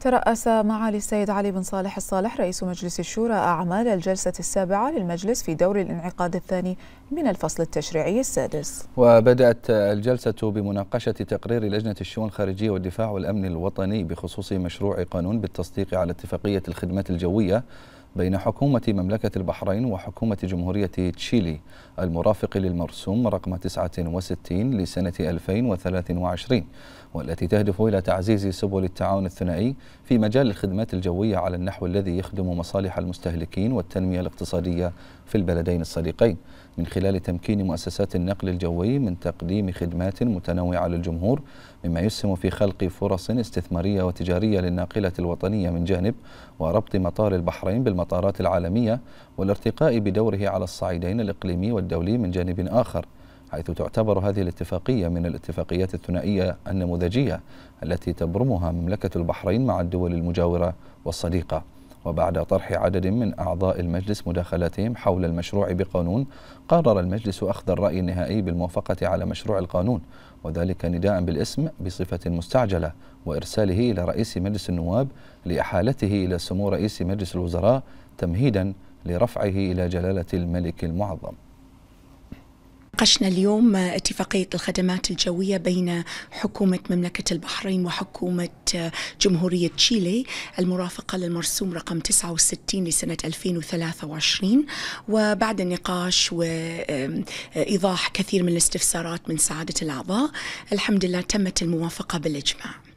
ترأس معالي السيد علي بن صالح الصالح رئيس مجلس الشورى أعمال الجلسة السابعة للمجلس في دور الانعقاد الثاني من الفصل التشريعي السادس وبدأت الجلسة بمناقشة تقرير لجنة الشؤون الخارجية والدفاع والأمن الوطني بخصوص مشروع قانون بالتصديق على اتفاقية الخدمات الجوية بين حكومة مملكة البحرين وحكومة جمهورية تشيلي المرافق للمرسوم رقم 69 لسنة 2023 والتي تهدف إلى تعزيز سبل التعاون الثنائي في مجال الخدمات الجوية على النحو الذي يخدم مصالح المستهلكين والتنمية الاقتصادية في البلدين الصديقين من خلال تمكين مؤسسات النقل الجوي من تقديم خدمات متنوعة للجمهور مما يسهم في خلق فرص استثمارية وتجارية للناقلة الوطنية من جانب وربط مطار البحرين بالمطار المطارات العالمية والارتقاء بدوره على الصعيدين الإقليمي والدولي من جانب آخر حيث تعتبر هذه الاتفاقية من الاتفاقيات الثنائية النموذجية التي تبرمها مملكة البحرين مع الدول المجاورة والصديقة وبعد طرح عدد من أعضاء المجلس مداخلاتهم حول المشروع بقانون قرر المجلس أخذ الرأي النهائي بالموافقة على مشروع القانون وذلك نداء بالاسم بصفة مستعجلة وإرساله إلى رئيس مجلس النواب لإحالته إلى سمو رئيس مجلس الوزراء تمهيدا لرفعه إلى جلالة الملك المعظم ناقشنا اليوم اتفاقية الخدمات الجوية بين حكومة مملكة البحرين وحكومة جمهورية تشيلي المرافقة للمرسوم رقم 69 لسنة 2023 وبعد النقاش وإيضاح كثير من الاستفسارات من سعادة الأعضاء الحمد لله تمت الموافقة بالإجماع